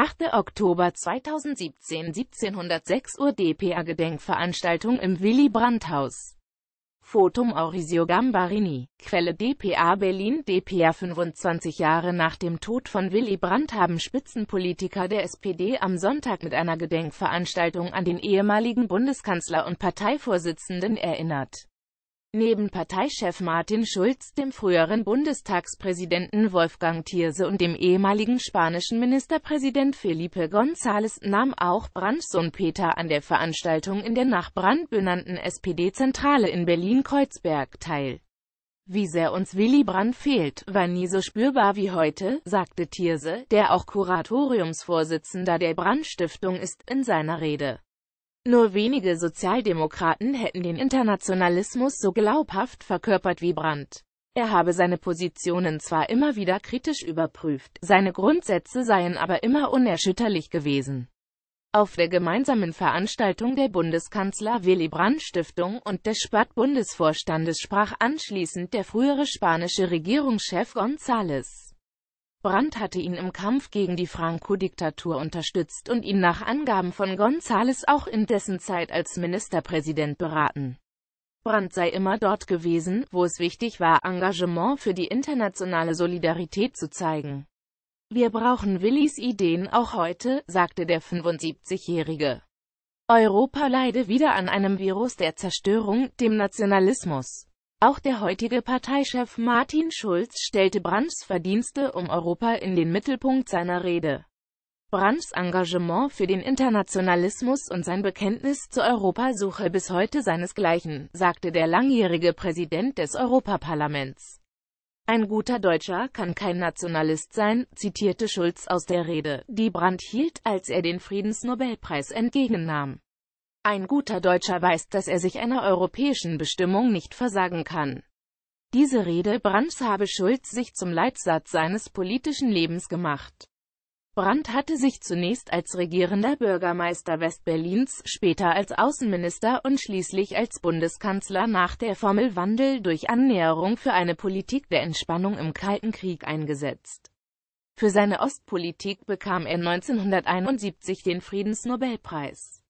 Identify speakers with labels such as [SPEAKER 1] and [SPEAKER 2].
[SPEAKER 1] 8. Oktober 2017 1706 Uhr DPA-Gedenkveranstaltung im Willy-Brandt-Haus. Fotum Aurisio Gambarini. Quelle DPA Berlin DPA 25 Jahre nach dem Tod von Willy Brandt haben Spitzenpolitiker der SPD am Sonntag mit einer Gedenkveranstaltung an den ehemaligen Bundeskanzler und Parteivorsitzenden erinnert. Neben Parteichef Martin Schulz, dem früheren Bundestagspräsidenten Wolfgang Thierse und dem ehemaligen spanischen Ministerpräsident Felipe González nahm auch Brandts Sohn Peter an der Veranstaltung in der nach Brand benannten SPD-Zentrale in Berlin-Kreuzberg teil. Wie sehr uns Willy Brandt fehlt, war nie so spürbar wie heute, sagte Thierse, der auch Kuratoriumsvorsitzender der Brandt-Stiftung ist, in seiner Rede. Nur wenige Sozialdemokraten hätten den Internationalismus so glaubhaft verkörpert wie Brandt. Er habe seine Positionen zwar immer wieder kritisch überprüft, seine Grundsätze seien aber immer unerschütterlich gewesen. Auf der gemeinsamen Veranstaltung der Bundeskanzler Willy Brandt Stiftung und des Spat-Bundesvorstandes sprach anschließend der frühere spanische Regierungschef González. Brandt hatte ihn im Kampf gegen die Franco-Diktatur unterstützt und ihn nach Angaben von González auch in dessen Zeit als Ministerpräsident beraten. Brandt sei immer dort gewesen, wo es wichtig war, Engagement für die internationale Solidarität zu zeigen. Wir brauchen Willis Ideen auch heute, sagte der 75-Jährige. Europa leide wieder an einem Virus der Zerstörung, dem Nationalismus. Auch der heutige Parteichef Martin Schulz stellte Brands Verdienste um Europa in den Mittelpunkt seiner Rede. Brands Engagement für den Internationalismus und sein Bekenntnis zur Europasuche bis heute seinesgleichen, sagte der langjährige Präsident des Europaparlaments. Ein guter Deutscher kann kein Nationalist sein, zitierte Schulz aus der Rede, die Brandt hielt, als er den Friedensnobelpreis entgegennahm. Ein guter Deutscher weiß, dass er sich einer europäischen Bestimmung nicht versagen kann. Diese Rede Brandts habe Schulz sich zum Leitsatz seines politischen Lebens gemacht. Brandt hatte sich zunächst als regierender Bürgermeister Westberlins, später als Außenminister und schließlich als Bundeskanzler nach der Formel Wandel durch Annäherung für eine Politik der Entspannung im Kalten Krieg eingesetzt. Für seine Ostpolitik bekam er 1971 den Friedensnobelpreis.